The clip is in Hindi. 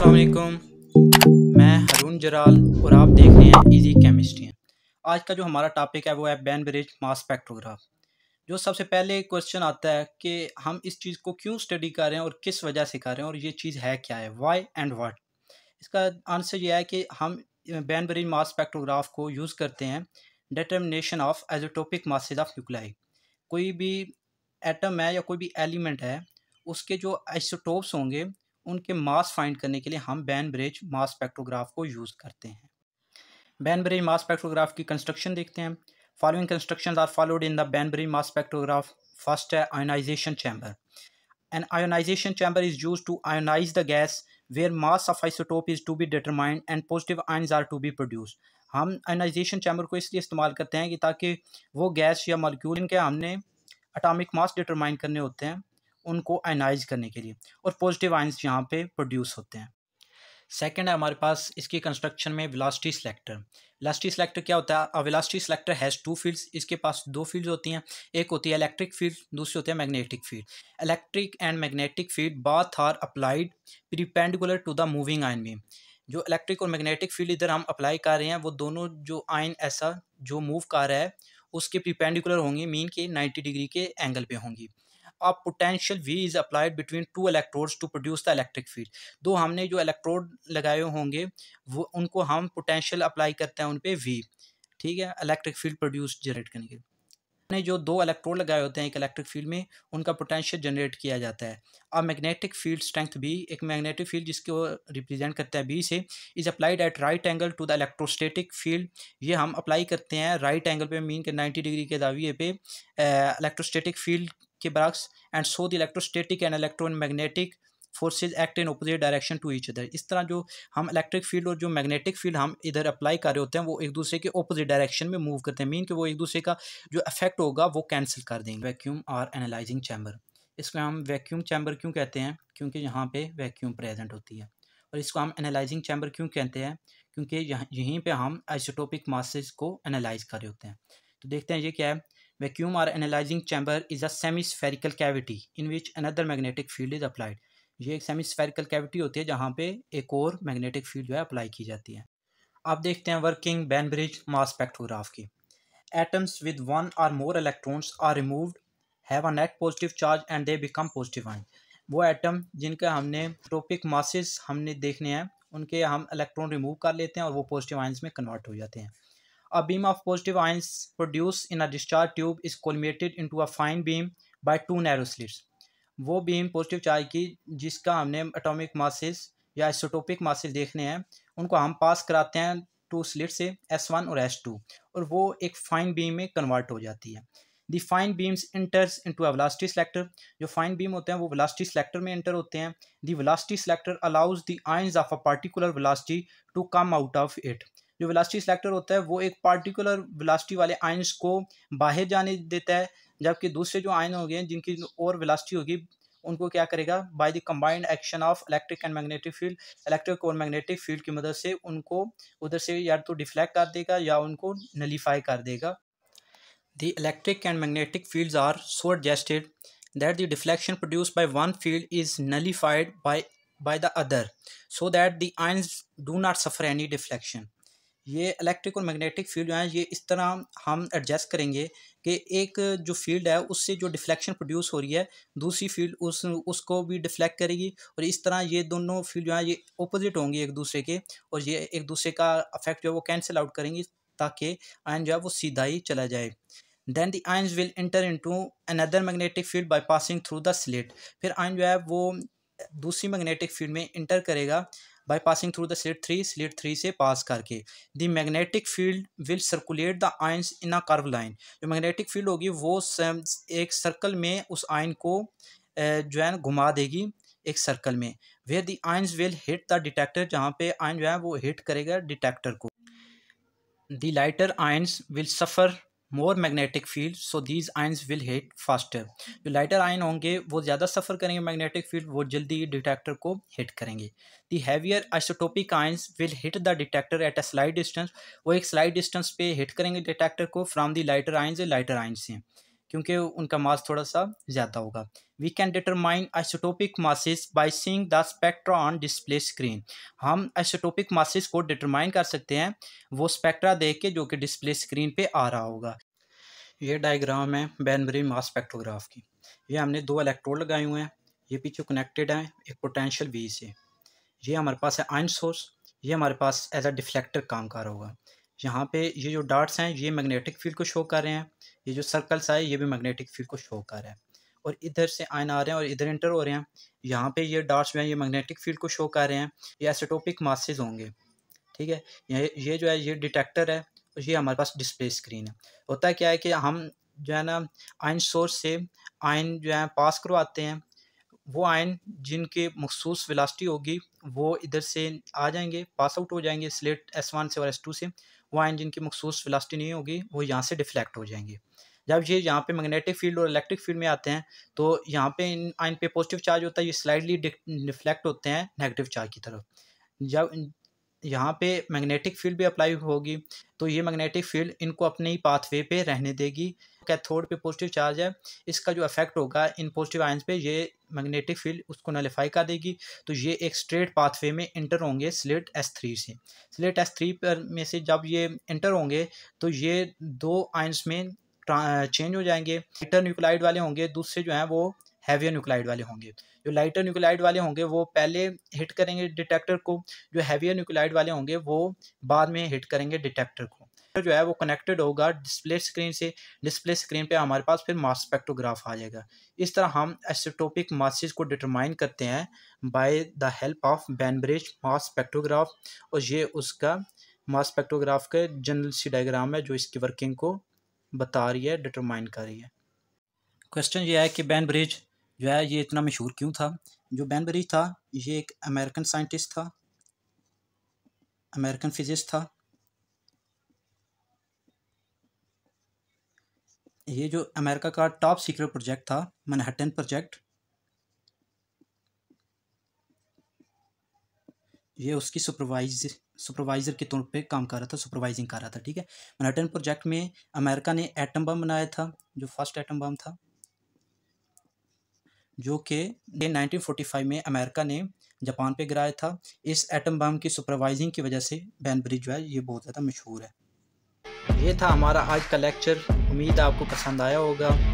अस्सलाम मैं हरून जराल और आप देख रहे हैं इजी केमिस्ट्री है। आज का जो हमारा टॉपिक है वो है बैन ब्रिज मास स्पेक्ट्रोग्राफ जो सबसे पहले क्वेश्चन आता है कि हम इस चीज़ को क्यों स्टडी कर रहे हैं और किस वजह से कर रहे हैं और ये चीज़ है क्या है वाई एंड वाट इसका आंसर ये है कि हम बैन ब्रिज मास स्पेक्ट्रोग्राफ को यूज़ करते हैं determination of isotopic masses of nuclei कोई भी एटम है या कोई भी एलिमेंट है उसके जो आइसोटोप्स होंगे उनके मास फाइंड करने के लिए हम बैन ब्रेज मास स्पेक्ट्रोग्राफ को यूज़ करते हैं बैन ब्रेज मास स्पेक्ट्रोग्राफ की कंस्ट्रक्शन देखते हैं following construction are followed in the Bainbridge mass spectrograph first है ionisation chamber an ionisation chamber is use to ionise the gas where mass of isotope is to be determined and positive ions are to be produce हम आयोनाइजेशन चैम्बर को इसलिए इस्तेमाल करते हैं कि ताकि वो गैस या मालिक्यूल इनके हमने अटामिक मास डिटरमाइन करने होते हैं उनको आयनाइज करने के लिए और पॉजिटिव आइंस यहाँ पे प्रोड्यूस होते हैं सेकेंड है हमारे पास इसकी कंस्ट्रक्शन में विलास्टी सेलेक्टर विलास्टी सेलेक्टर क्या होता है velocity selector has two fields इसके पास दो फील्ड्स होती हैं एक होती है इलेक्ट्रिक फील्ड दूसरी होती है magnetic field electric and magnetic field both are applied perpendicular to the moving ion beam जो इलेक्ट्रिक और मैग्नेटिक फील्ड इधर हम अप्लाई कर रहे हैं वो दोनों जो आयन ऐसा जो मूव कर रहा है उसके प्रिपेंडिकुलर होंगी मीन के नाइन्टी डिग्री के एंगल पे होंगी a potential v is applied between two electrodes to produce the electric field दो हमने जो electrode लगाए होंगे वो उनको हम potential apply करते हैं उन पर वी ठीक है electric field produce generate करने के लिए हमने जो दो इलेक्ट्रोड लगाए होते हैं एक इलेक्ट्रिक फील्ड में उनका पोटेंशियल जनरेट किया जाता है अब मैग्नेटिक फील्ड स्ट्रेंथ भी एक मैग्नेटिक फील्ड जिसको रिप्रेजेंट करता है बी से is applied at right angle to the electrostatic field ये हम अप्लाई करते हैं राइट एंगल पे मीन के नाइन्टी डिग्री के दाविए पे इलेक्ट्रोस्टेटिक फील्ड के बर्क्स and so the electrostatic and magnetic forces act in opposite direction to each other इस तरह जो हम इलेक्ट्रिक फील्ड और जो मैग्नेटिक फील्ड हम इधर अप्लाई कर रहे होते हैं वो एक दूसरे के अपोजिट डायरेक्शन में मूव करते हैं मीन कि वो एक दूसरे का जो इफेक्ट होगा वो कैंसिल कर देंगे वैक्यूम और एनालाइजिंग चैम्बर इसको हम वैक्यूम चैम्बर क्यों कहते हैं क्योंकि यहाँ पे वैक्यूम प्रेजेंट होती है और इसको हम एनालाइजिंग चैम्बर क्यों कहते हैं क्योंकि यहाँ यहीं पर हम आइसोटोपिक मासेज को एनालाइज कर रहे होते हैं तो देखते हैं ये क्या है vacuum or analyzing chamber is a semi-spherical cavity in which another magnetic field is applied ये एक सेमी स्फेरिकल कैविटी होती है जहाँ पे एक और मैग्नेटिक फील्ड जो है अप्लाई की जाती है अब देखते हैं वर्किंग बैनब्रिज मास स्पेक्ट्रोग्राफ की atoms with one or more electrons are removed have a net positive charge and they become positive ion वो एटम जिनके हमने ट्रोपिक मासेस हमने देखने हैं उनके हम इलेक्ट्रॉन रिमूव कर लेते हैं और वो पॉजिटिव आइंस में कन्वर्ट हो जाते हैं A beam of positive ions produced in a discharge tube is collimated into a fine beam by two narrow slits. वो बीम पॉजिटिव चार्ज की जिसका हमने एटॉमिक मासेस या आइसोटोपिक मासेस देखने हैं उनको हम पास कराते हैं टू स्लिट से एस वन और एस टू और वो एक फाइन बीम में कन्वर्ट हो जाती है the fine beams enters into a velocity selector जो फाइन बीम होते हैं वो वेलोसिटी सिलेक्टर में इंटर होते हैं the velocity selector allows the ions of a particular velocity to come out of it जो विलास्टी सिलेक्टर होता है वो एक पार्टिकुलर विलास्टी वाले आयंस को बाहर जाने देता है जबकि दूसरे जो आयन हो गए जिनकी और विलास्टी होगी उनको क्या करेगा by the combined action of electric and magnetic field electric और मैग्नेटिक फील्ड की मदद से उनको उधर से या तो डिफ्लेक्ट कर देगा या उनको नलीफाई कर देगा the electric and magnetic field are so adjusted that the deflection produce by one field is nullified by by the other so that the ions do not suffer any deflection ये इलेक्ट्रिक और मैग्नेटिक फील्ड जो है ये इस तरह हम एडजस्ट करेंगे कि एक जो फील्ड है उससे जो डिफ्लेक्शन प्रोड्यूस हो रही है दूसरी फील्ड उस उसको भी डिफ्लेक्ट करेगी और इस तरह ये दोनों फील्ड जो है ये अपोजिट होंगी एक दूसरे के और ये एक दूसरे का अफेक्ट जो है वो कैंसिल आउट करेंगी ताकि आयन जो है वो सीधा ही चला जाए then the ion will enter to another magnetic field by passing through the slit फिर आयन जो है वो दूसरी मैग्नेटिक फील्ड में इंटर करेगा by passing through the slit three slit three से पास करके the magnetic field will circulate the ions in a curve line जो मैग्नेटिक फील्ड होगी वो एक सर्कल में उस आयन को जो है घुमा देगी एक सर्कल में where the ions will hit the detector जहाँ पे आयन जो है वो हिट करेगा डिटेक्टर को the lighter ions will suffer more magnetic field so these ions will hit faster जो लाइटर आयन होंगे वो ज़्यादा सफ़र करेंगे मैग्नेटिक फील्ड वो जल्दी डिटेक्टर को हिट करेंगे the heavier isotopic ions will hit the detector at a slight distance वो एक स्लाइड डिस्टेंस पे हिट करेंगे डिटेक्टर को from the lighter ions lighter ions से क्योंकि उनका मास थोड़ा सा ज़्यादा होगा we can determine isotopic masses by seeing the spectra on display screen हम आइसोटोपिक मासिस को डिटरमाइन कर सकते हैं वो स्पेक्ट्रा देख के जो कि डिस्प्ले स्क्रीन पे आ रहा होगा ये डायग्राम है बैनबरी मास स्पेक्ट्रोग्राफ की ये हमने दो इलेक्ट्रोड लगाए हुए हैं ये पीछे कनेक्टेड हैं एक पोटेंशियल वी से ये हमारे पास है आइन सोर्स ये हमारे पास एज अ डिफ्लेक्टर काम कर रहा होगा यहाँ पे ये जो डार्ट्स हैं ये मैग्नेटिक फील्ड को शो कर रहे हैं ये जो सर्कल्स आए ये भी मैग्नेटिक फील्ड को शो कर रहा है और इधर से आयन आ रहे हैं और इधर इंटर हो रहे हैं यहाँ पे ये डार्ट्स जो ये मैग्नेटिक फील्ड को शो कर रहे हैं ये एसोटोपिक मासेज होंगे ठीक है ये ये जो है ये डिटेक्टर है और ये हमारे पास डिस्प्ले स्क्रीन है होता क्या है कि हम जो है ना आयन सोर्स से आयन जो है पास करवाते हैं वो आयन जिनके मखसूस वेलासिटी होगी वो इधर से आ जाएंगे पास आउट हो जाएंगे स्लेट एस वन से और एस टू से इंजन जिनकी मखसूस फिलासटी नहीं होगी वो यहाँ से डिफ्लेक्ट हो जाएंगे जब ये यहाँ पे मैग्नेटिक फील्ड और इलेक्ट्रिक फील्ड में आते हैं तो यहाँ पे इन आइन पे पॉजिटिव चार्ज होता है ये स्लाइडली डिफ्लेक्ट होते हैं नेगेटिव चार्ज की तरफ जब यहाँ पे मैग्नेटिक फील्ड भी अप्लाई होगी तो ये मैग्नेटिक फील्ड इनको अपने ही पाथवे पे रहने देगी कैथोड पे पॉजिटिव चार्ज है इसका जो इफेक्ट होगा इन पॉजिटिव आयंस पे ये मैग्नेटिक फील्ड उसको नलीफाई कर देगी तो ये एक स्ट्रेट पाथवे में इंटर होंगे स्लेट एस थ्री से स्लेट एस थ्री पर में से जब ये इंटर होंगे तो ये दो आयंस में चेंज हो जाएंगे इंटर न्यूक्लाइड वाले होंगे दूसरे जो हैं वो हैवियर न्यूक्लाइड वाले होंगे जो लाइटर न्यूक्लाइड वाले होंगे वो पहले हिट करेंगे डिटेक्टर को जो हैवियर न्यूक्लाइड वाले होंगे वो बाद में हिट करेंगे डिटेक्टर को जो है वो कनेक्टेड होगा डिस्प्ले स्क्रीन से डिस्प्ले स्क्रीन पे हमारे पास फिर मास स्पेक्ट्रोग्राफ आ जाएगा इस तरह हम एसिटोपिक मासेज को डिटरमाइन करते हैं by the help of Bainbridge mass spectrograph और ये उसका मास स्पेक्ट्रोग्राफ के जनरल सी डायग्राम है जो इसकी वर्किंग को बता रही है डिटरमाइन कर रही है क्वेश्चन ये है कि बैनब्रिज जो है ये इतना मशहूर क्यों था जो बैनबरीज था ये एक अमेरिकन साइंटिस्ट था अमेरिकन फिजिस्ट था ये जो अमेरिका का टॉप सीक्रेट प्रोजेक्ट था मनहट्टन प्रोजेक्ट ये उसकी सुपरवाइज सुपरवाइज़र के तौर पे काम कर रहा था सुपरवाइजिंग कर रहा था ठीक है मनहट्टन प्रोजेक्ट में अमेरिका ने एटम बम बनाया था जो फर्स्ट एटम बम था जो कि 1945 में अमेरिका ने जापान पे गिराया था इस एटम बम की सुपरवाइजिंग की वजह से बैनब्रिज जो है ये बहुत ज़्यादा मशहूर है ये था हमारा आज का लेक्चर उम्मीद आपको पसंद आया होगा